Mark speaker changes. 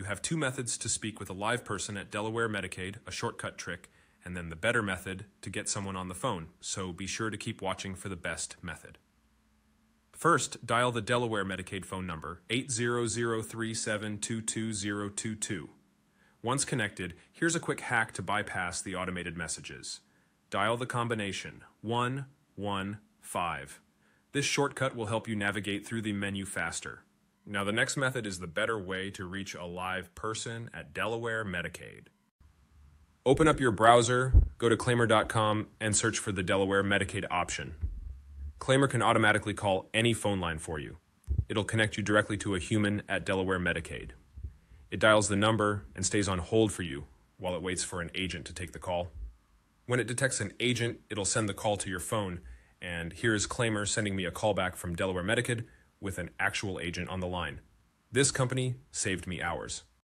Speaker 1: You have two methods to speak with a live person at Delaware Medicaid, a shortcut trick, and then the better method to get someone on the phone, so be sure to keep watching for the best method. First, dial the Delaware Medicaid phone number, 800-372-2022. Once connected, here's a quick hack to bypass the automated messages. Dial the combination 115. This shortcut will help you navigate through the menu faster. Now, the next method is the better way to reach a live person at Delaware Medicaid. Open up your browser, go to claimer.com, and search for the Delaware Medicaid option. Claimer can automatically call any phone line for you. It'll connect you directly to a human at Delaware Medicaid. It dials the number and stays on hold for you while it waits for an agent to take the call. When it detects an agent, it'll send the call to your phone, and here is Claimer sending me a call back from Delaware Medicaid with an actual agent on the line. This company saved me hours.